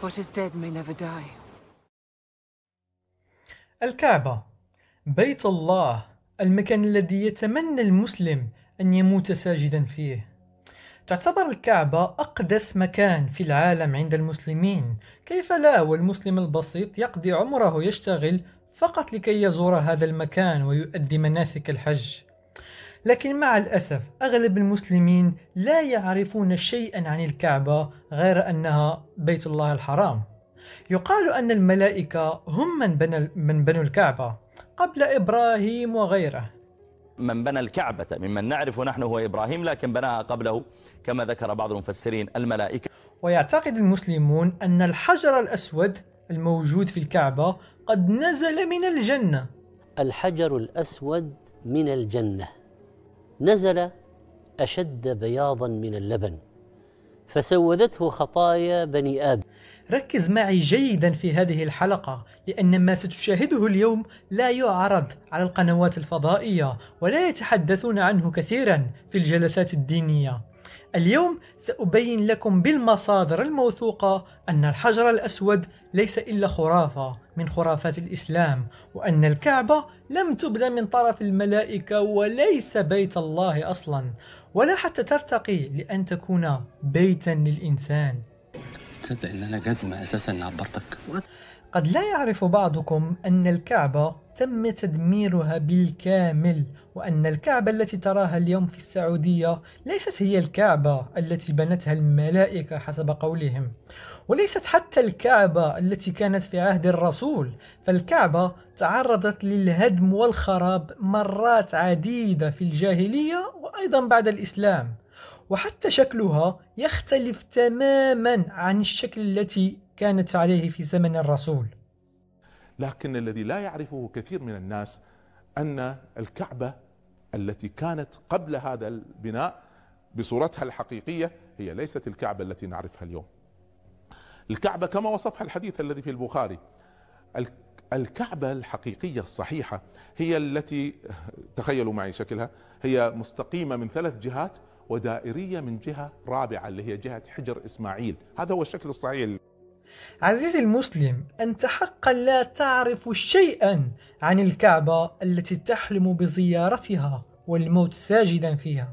What is dead may never die. الكعبة بيت الله المكان الذي يتمنى المسلم أن يموت ساجدا فيه تعتبر الكعبة أقدس مكان في العالم عند المسلمين كيف لا والمسلم البسيط يقضي عمره يشتغل فقط لكي يزور هذا المكان ويؤدي مناسك الحج لكن مع الأسف أغلب المسلمين لا يعرفون شيئا عن الكعبة غير أنها بيت الله الحرام يقال أن الملائكة هم من بنى, من بنوا الكعبة قبل إبراهيم وغيره من بنى الكعبة ممن نعرف نحن هو إبراهيم لكن بناها قبله كما ذكر بعض المفسرين الملائكة ويعتقد المسلمون أن الحجر الأسود الموجود في الكعبة قد نزل من الجنة الحجر الأسود من الجنة نزل أشد بياضا من اللبن فسودته خطايا بني آدم ركز معي جيدا في هذه الحلقة لأن ما ستشاهده اليوم لا يعرض على القنوات الفضائية ولا يتحدثون عنه كثيرا في الجلسات الدينية اليوم سأبين لكم بالمصادر الموثوقة أن الحجر الأسود ليس إلا خرافة من خرافات الإسلام وأن الكعبة لم تبنى من طرف الملائكة وليس بيت الله أصلا ولا حتى ترتقي لأن تكون بيتا للإنسان تصدق ان انا جزمة اساسا عبرتك قد لا يعرف بعضكم ان الكعبة تم تدميرها بالكامل وأن الكعبة التي تراها اليوم في السعودية ليست هي الكعبة التي بنتها الملائكة حسب قولهم وليست حتى الكعبة التي كانت في عهد الرسول فالكعبة تعرضت للهدم والخراب مرات عديدة في الجاهلية وأيضا بعد الإسلام وحتى شكلها يختلف تماما عن الشكل التي كانت عليه في زمن الرسول لكن الذي لا يعرفه كثير من الناس أن الكعبة التي كانت قبل هذا البناء بصورتها الحقيقية هي ليست الكعبة التي نعرفها اليوم الكعبة كما وصفها الحديث الذي في البخاري الكعبة الحقيقية الصحيحة هي التي تخيلوا معي شكلها هي مستقيمة من ثلاث جهات ودائرية من جهة رابعة اللي هي جهة حجر إسماعيل هذا هو الشكل الصحيح عزيزي المسلم أنت حقا لا تعرف شيئا عن الكعبة التي تحلم بزيارتها والموت ساجدا فيها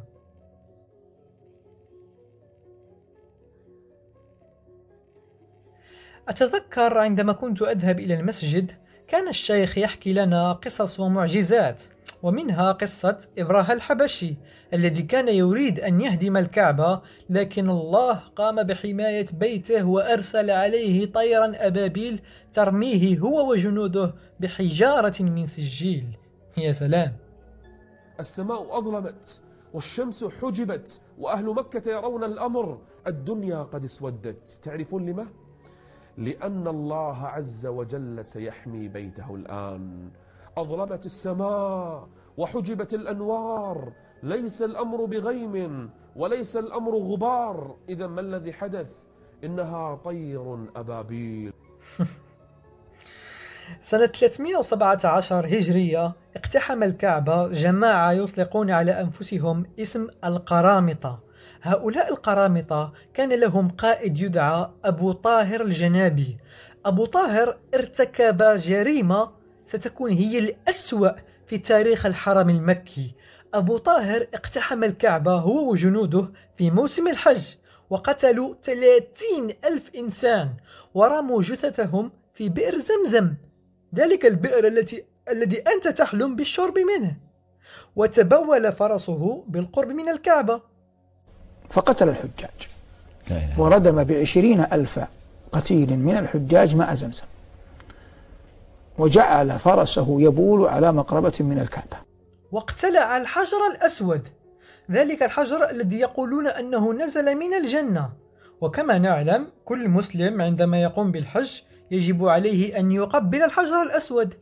أتذكر عندما كنت أذهب إلى المسجد كان الشيخ يحكي لنا قصص ومعجزات ومنها قصة إبراهيم الحبشي الذي كان يريد أن يهدم الكعبة لكن الله قام بحماية بيته وأرسل عليه طيرا أبابيل ترميه هو وجنوده بحجارة من سجيل يا سلام السماء أظلمت والشمس حجبت وأهل مكة يرون الأمر الدنيا قد اسودت تعرفون لما؟ لأن الله عز وجل سيحمي بيته الآن أظلمت السماء وحجبت الأنوار ليس الأمر بغيم وليس الأمر غبار إذا ما الذي حدث إنها طير أبابيل سنة 317 هجرية اقتحم الكعبة جماعة يطلقون على أنفسهم اسم القرامطة هؤلاء القرامطة كان لهم قائد يدعى أبو طاهر الجنابي أبو طاهر ارتكب جريمة ستكون هي الأسوأ في تاريخ الحرم المكي أبو طاهر اقتحم الكعبة هو وجنوده في موسم الحج وقتلوا 30 ألف إنسان ورموا جثثهم في بئر زمزم ذلك البئر التي الذي أنت تحلم بالشرب منه وتبول فرسه بالقرب من الكعبة فقتل الحجاج وردم بعشرين ألف قتيل من الحجاج ماء زمزم وجعل فرسه يبول على مقربة من الكعبة واقتلع الحجر الأسود ذلك الحجر الذي يقولون أنه نزل من الجنة وكما نعلم كل مسلم عندما يقوم بالحج يجب عليه أن يقبل الحجر الأسود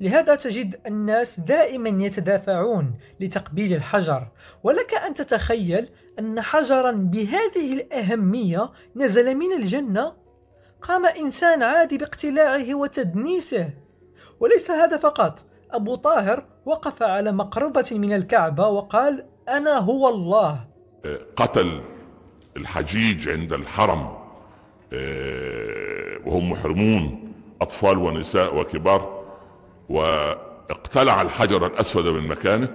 لهذا تجد الناس دائما يتدافعون لتقبيل الحجر ولك أن تتخيل أن حجرا بهذه الأهمية نزل من الجنة قام إنسان عادي باقتلاعه وتدنيسه وليس هذا فقط أبو طاهر وقف على مقربة من الكعبة وقال أنا هو الله آه، قتل الحجيج عند الحرم آه، وهم محرمون أطفال ونساء وكبار واقتلع الحجر الأسود من مكانه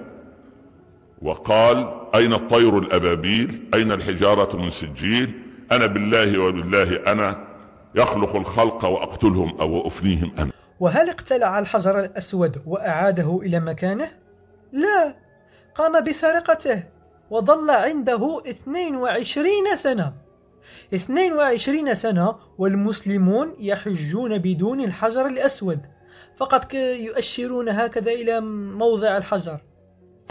وقال أين الطير الأبابيل أين الحجارة من سجيل أنا بالله وبالله أنا يخلق الخلق وأقتلهم أو أفنيهم أنا وهل اقتلع الحجر الأسود وأعاده إلى مكانه؟ لا قام بسرقته وظل عنده 22 سنة 22 سنة والمسلمون يحجون بدون الحجر الأسود فقط يؤشرون هكذا إلى موضع الحجر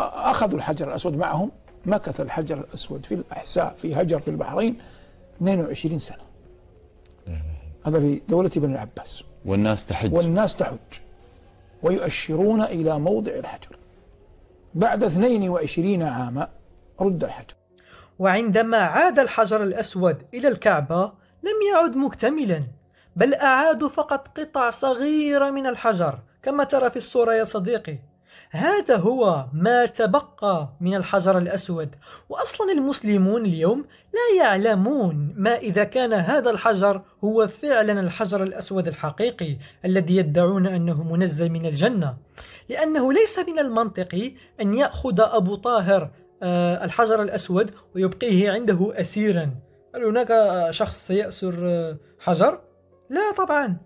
أخذوا الحجر الأسود معهم مكث الحجر الأسود في الأحساء في هجر في البحرين 22 سنة هذا في دولة بني العباس والناس تحج والناس تحج ويؤشرون إلى موضع الحجر بعد 22 عاما رد الحجر وعندما عاد الحجر الأسود إلى الكعبة لم يعد مكتملا بل أعادوا فقط قطع صغيرة من الحجر كما ترى في الصورة يا صديقي هذا هو ما تبقى من الحجر الأسود وأصلا المسلمون اليوم لا يعلمون ما إذا كان هذا الحجر هو فعلا الحجر الأسود الحقيقي الذي يدعون أنه منزل من الجنة لأنه ليس من المنطقي أن يأخذ أبو طاهر آه، الحجر الأسود ويبقيه عنده أسيرا هل هناك شخص سيأسر آه، حجر؟ لا طبعا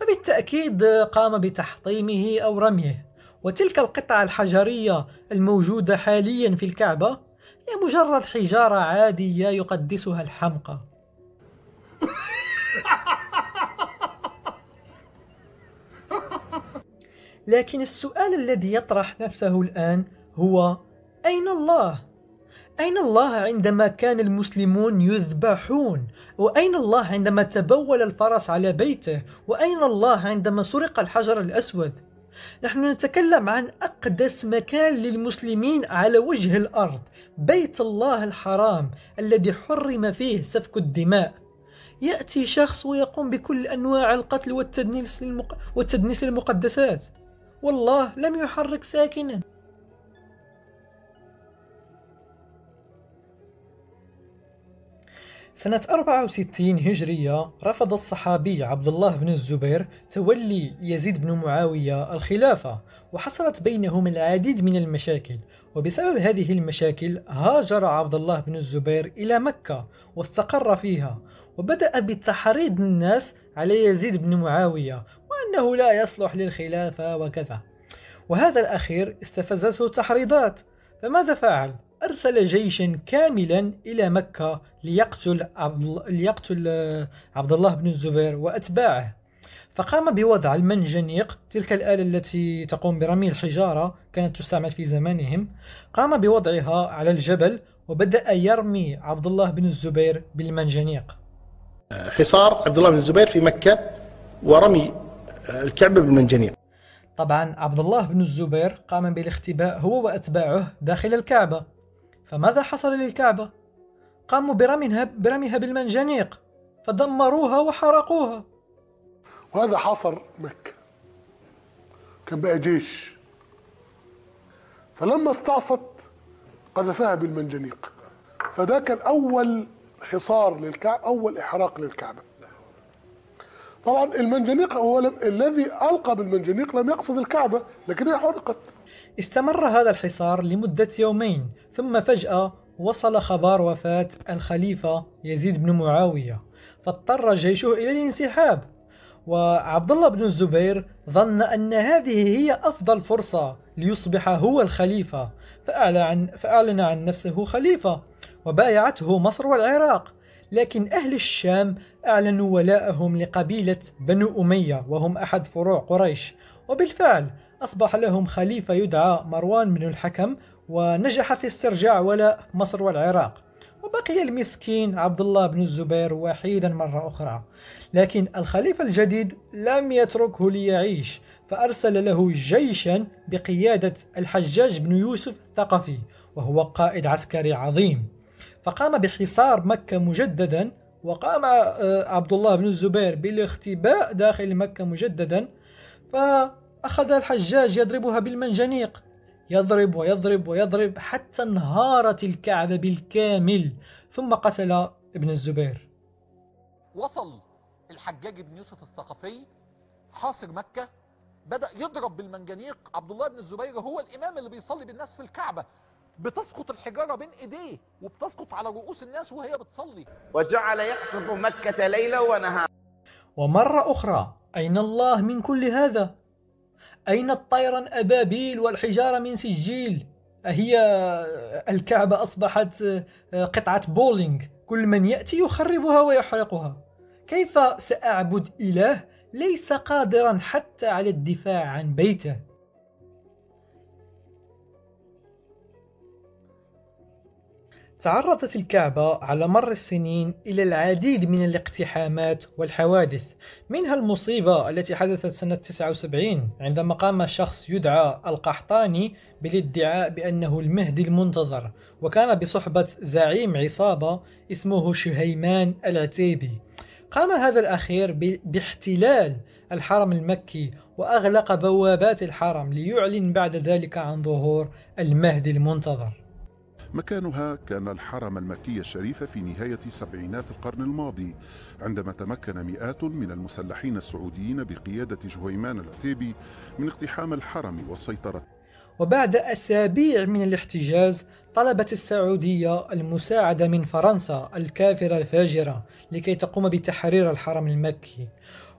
فبالتأكيد قام بتحطيمه أو رميه وتلك القطع الحجرية الموجودة حاليا في الكعبة هي مجرد حجارة عادية يقدسها الحمقى لكن السؤال الذي يطرح نفسه الآن هو أين الله؟ أين الله عندما كان المسلمون يذبحون؟ وأين الله عندما تبول الفرس على بيته؟ وأين الله عندما سرق الحجر الأسود؟ نحن نتكلم عن أقدس مكان للمسلمين على وجه الأرض بيت الله الحرام الذي حرم فيه سفك الدماء يأتي شخص ويقوم بكل أنواع القتل والتدنيس, للمقدسات والله لم يحرك ساكنا سنة 64 هجرية رفض الصحابي عبد الله بن الزبير تولي يزيد بن معاوية الخلافة وحصلت بينهم العديد من المشاكل وبسبب هذه المشاكل هاجر عبد الله بن الزبير إلى مكة واستقر فيها وبدأ بتحريض الناس على يزيد بن معاوية وأنه لا يصلح للخلافة وكذا وهذا الأخير استفزته تحريضات فماذا فعل؟ أرسل جيشا كاملا إلى مكة ليقتل عبد, ليقتل آه، عبد الله بن الزبير وأتباعه فقام بوضع المنجنيق تلك الآلة التي تقوم برمي الحجارة كانت تستعمل في زمانهم قام بوضعها على الجبل وبدأ يرمي عبد الله بن الزبير بالمنجنيق حصار عبد الله بن الزبير في مكة ورمي آه، الكعبة بالمنجنيق طبعا عبد الله بن الزبير قام بالاختباء هو وأتباعه داخل الكعبة فماذا حصل للكعبة؟ قاموا برميها, برميها بالمنجنيق فدمروها وحرقوها وهذا حصر مكة كان بقى جيش فلما استعصت قذفها بالمنجنيق فده كان أول حصار للكعبة أول إحراق للكعبة طبعا المنجنيق هو لم... الذي ألقى بالمنجنيق لم يقصد الكعبة لكنها حرقت استمر هذا الحصار لمدة يومين ثم فجأة وصل خبر وفاة الخليفة يزيد بن معاوية فاضطر جيشه إلى الانسحاب وعبد الله بن الزبير ظن أن هذه هي أفضل فرصة ليصبح هو الخليفة فأعلن عن, فأعلن عن نفسه خليفة وبايعته مصر والعراق لكن أهل الشام أعلنوا ولاءهم لقبيلة بنو أمية وهم أحد فروع قريش وبالفعل أصبح لهم خليفة يدعى مروان بن الحكم ونجح في استرجاع ولاء مصر والعراق وبقي المسكين عبد الله بن الزبير وحيدا مرة أخرى لكن الخليفة الجديد لم يتركه ليعيش فأرسل له جيشا بقيادة الحجاج بن يوسف الثقفي وهو قائد عسكري عظيم فقام بحصار مكة مجددا وقام آه، عبد الله بن الزبير بالاختباء داخل مكة مجددا فأخذ الحجاج يضربها بالمنجنيق يضرب ويضرب ويضرب حتى انهارت الكعبة بالكامل ثم قتل ابن الزبير وصل الحجاج بن يوسف الثقفي حاصر مكة بدأ يضرب بالمنجنيق عبد الله بن الزبير هو الإمام اللي بيصلي بالناس في الكعبة بتسقط الحجارة بين إيديه وبتسقط على رؤوس الناس وهي بتصلي وجعل يقصف مكة ليلة ونهار ومرة أخرى أين الله من كل هذا؟ أين الطير أبابيل والحجارة من سجيل هي الكعبة أصبحت آه، قطعة بولينج كل من يأتي يخربها ويحرقها كيف سأعبد إله ليس قادرا حتى على الدفاع عن بيته تعرضت الكعبة على مر السنين إلى العديد من الاقتحامات والحوادث منها المصيبة التي حدثت سنة 79 عندما قام شخص يدعى القحطاني بالادعاء بأنه المهدي المنتظر وكان بصحبة زعيم عصابة اسمه شهيمان العتيبي قام هذا الأخير باحتلال الحرم المكي وأغلق بوابات الحرم ليعلن بعد ذلك عن ظهور المهدي المنتظر مكانها كان الحرم المكي الشريف في نهاية سبعينات القرن الماضي عندما تمكن مئات من المسلحين السعوديين بقيادة جهيمان العتيبي من اقتحام الحرم والسيطرة وبعد أسابيع من الاحتجاز طلبت السعودية المساعدة من فرنسا الكافرة الفاجرة لكي تقوم بتحرير الحرم المكي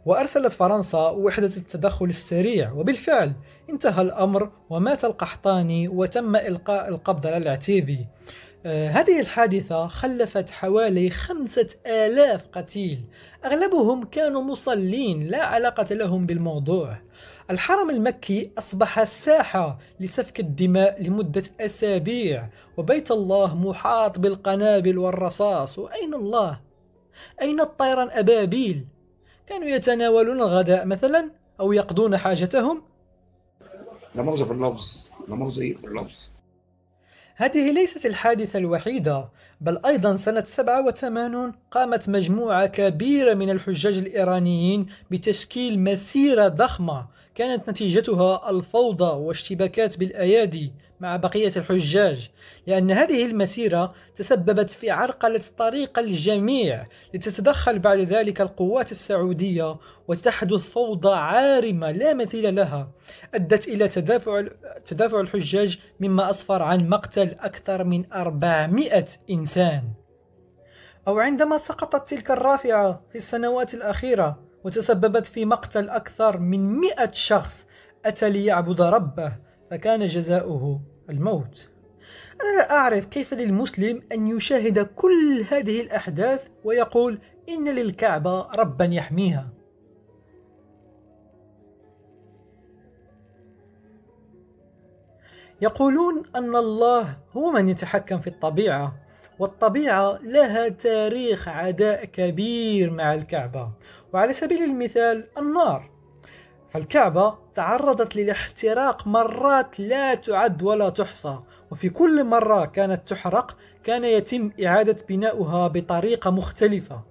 وأرسلت فرنسا وحدة التدخل السريع وبالفعل انتهى الأمر ومات القحطاني وتم إلقاء القبض على العتيبي آه، هذه الحادثة خلفت حوالي خمسة آلاف قتيل أغلبهم كانوا مصلين لا علاقة لهم بالموضوع الحرم المكي أصبح ساحة لسفك الدماء لمدة أسابيع وبيت الله محاط بالقنابل والرصاص وأين الله؟ أين الطيران أبابيل؟ كانوا يتناولون الغداء مثلا أو يقضون حاجتهم لا مغزى في اللفظ لا مغزى في اللفظ هذه ليست الحادثة الوحيدة بل أيضا سنة 87 قامت مجموعة كبيرة من الحجاج الإيرانيين بتشكيل مسيرة ضخمة كانت نتيجتها الفوضى واشتباكات بالأيادي مع بقية الحجاج لأن هذه المسيرة تسببت في عرقلة طريق الجميع لتتدخل بعد ذلك القوات السعودية وتحدث فوضى عارمة لا مثيل لها أدت إلى تدافع, تدافع الحجاج مما أسفر عن مقتل أكثر من 400 إنسان أو عندما سقطت تلك الرافعة في السنوات الأخيرة وتسببت في مقتل أكثر من 100 شخص أتى ليعبد ربه فكان جزاؤه الموت أنا لا أعرف كيف للمسلم أن يشاهد كل هذه الأحداث ويقول إن للكعبة ربا يحميها يقولون أن الله هو من يتحكم في الطبيعة والطبيعة لها تاريخ عداء كبير مع الكعبة وعلى سبيل المثال النار فالكعبة تعرضت للاحتراق مرات لا تعد ولا تحصى وفي كل مرة كانت تحرق كان يتم إعادة بناؤها بطريقة مختلفة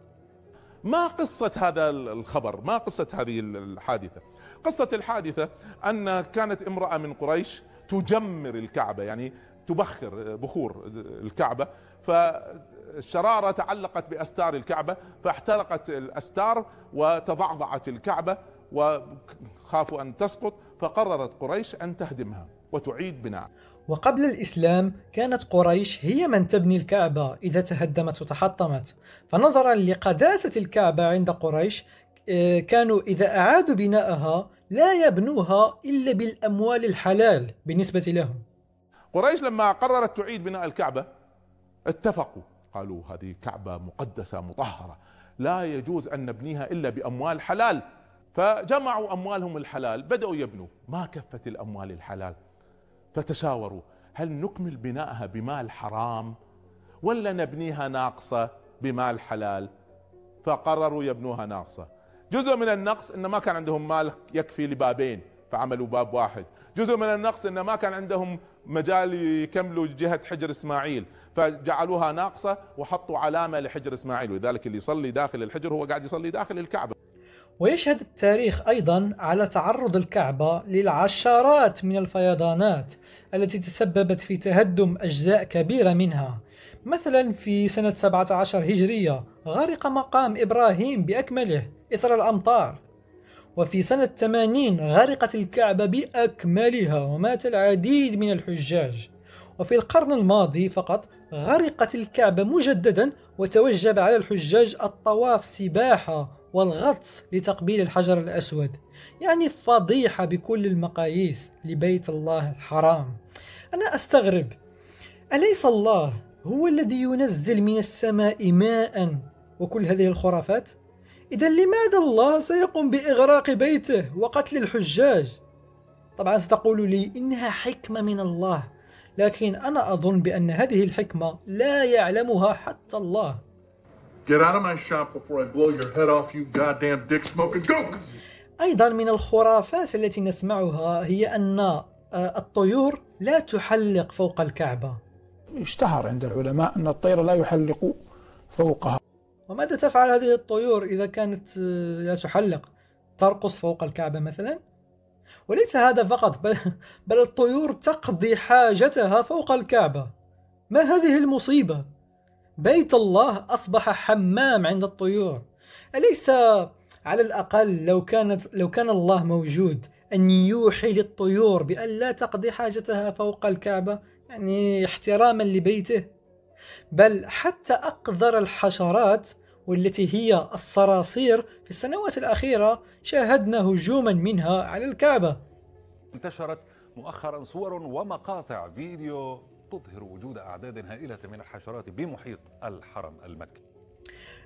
ما قصة هذا الخبر ما قصة هذه الحادثة قصة الحادثة أن كانت امرأة من قريش تجمر الكعبة يعني تبخر بخور الكعبة فالشرارة تعلقت بأستار الكعبة فاحترقت الأستار وتضعضعت الكعبة وخافوا أن تسقط فقررت قريش أن تهدمها وتعيد بناء وقبل الإسلام كانت قريش هي من تبني الكعبة إذا تهدمت وتحطمت فنظرا لقداسة الكعبة عند قريش آه، كانوا إذا أعادوا بناءها لا يبنوها إلا بالأموال الحلال بالنسبة لهم قريش لما قررت تعيد بناء الكعبة اتفقوا قالوا هذه كعبة مقدسة مطهرة لا يجوز أن نبنيها إلا بأموال حلال فجمعوا اموالهم الحلال بداوا يبنوا ما كفت الاموال الحلال فتشاوروا هل نكمل بنائها بمال حرام ولا نبنيها ناقصه بمال حلال فقرروا يبنوها ناقصه جزء من النقص ان ما كان عندهم مال يكفي لبابين فعملوا باب واحد جزء من النقص ان ما كان عندهم مجال يكملوا جهه حجر اسماعيل فجعلوها ناقصه وحطوا علامه لحجر اسماعيل ولذلك اللي يصلي داخل الحجر هو قاعد يصلي داخل الكعبه ويشهد التاريخ أيضا على تعرض الكعبة للعشرات من الفيضانات التي تسببت في تهدم أجزاء كبيرة منها مثلا في سنة 17 هجرية غرق مقام إبراهيم بأكمله إثر الأمطار وفي سنة 80 غرقت الكعبة بأكملها ومات العديد من الحجاج وفي القرن الماضي فقط غرقت الكعبة مجددا وتوجب على الحجاج الطواف سباحة والغطس لتقبيل الحجر الأسود يعني فضيحة بكل المقاييس لبيت الله الحرام أنا أستغرب أليس الله هو الذي ينزل من السماء ماء وكل هذه الخرافات؟ إذا لماذا الله سيقوم بإغراق بيته وقتل الحجاج؟ طبعا ستقول لي إنها حكمة من الله لكن أنا أظن بأن هذه الحكمة لا يعلمها حتى الله Get out of my shop before I blow your head off, you goddamn dick smoking go! أيضا من الخرافات التي نسمعها هي أن آه، الطيور لا تحلق فوق الكعبة اشتهر عند العلماء أن الطير لا يحلق فوقها وماذا تفعل هذه الطيور إذا كانت آه، لا تحلق ترقص فوق الكعبة مثلا وليس هذا فقط بل, بل الطيور تقضي حاجتها فوق الكعبة ما هذه المصيبة بيت الله أصبح حمام عند الطيور أليس على الأقل لو كانت لو كان الله موجود أن يوحي للطيور بأن لا تقضي حاجتها فوق الكعبة يعني احتراما لبيته بل حتى أقذر الحشرات والتي هي الصراصير في السنوات الأخيرة شاهدنا هجوما منها على الكعبة انتشرت مؤخرا صور ومقاطع فيديو تظهر وجود أعداد هائلة من الحشرات بمحيط الحرم المكي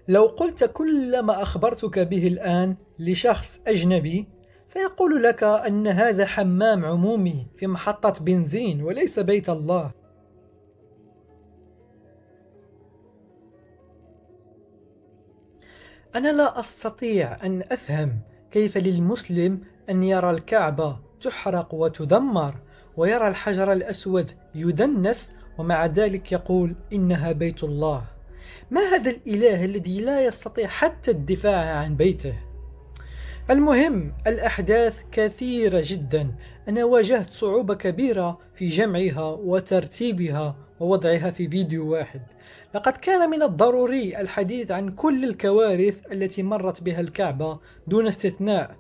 لو قلت كل ما أخبرتك به الآن لشخص أجنبي سيقول لك أن هذا حمام عمومي في محطة بنزين وليس بيت الله أنا لا أستطيع أن أفهم كيف للمسلم أن يرى الكعبة تحرق وتدمر ويرى الحجر الأسود يدنس ومع ذلك يقول إنها بيت الله ما هذا الإله الذي لا يستطيع حتى الدفاع عن بيته المهم الأحداث كثيرة جدا أنا واجهت صعوبة كبيرة في جمعها وترتيبها ووضعها في فيديو واحد لقد كان من الضروري الحديث عن كل الكوارث التي مرت بها الكعبة دون استثناء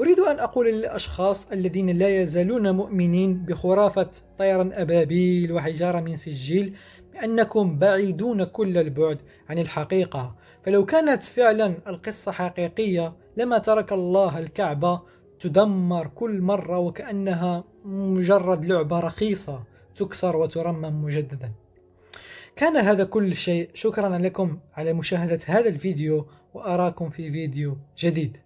أريد أن أقول للأشخاص الذين لا يزالون مؤمنين بخرافة طيرا أبابيل وحجارة من سجيل بأنكم بعيدون كل البعد عن الحقيقة فلو كانت فعلا القصة حقيقية لما ترك الله الكعبة تدمر كل مرة وكأنها مجرد لعبة رخيصة تكسر وترمم مجددا كان هذا كل شيء شكرا لكم على مشاهدة هذا الفيديو وأراكم في فيديو جديد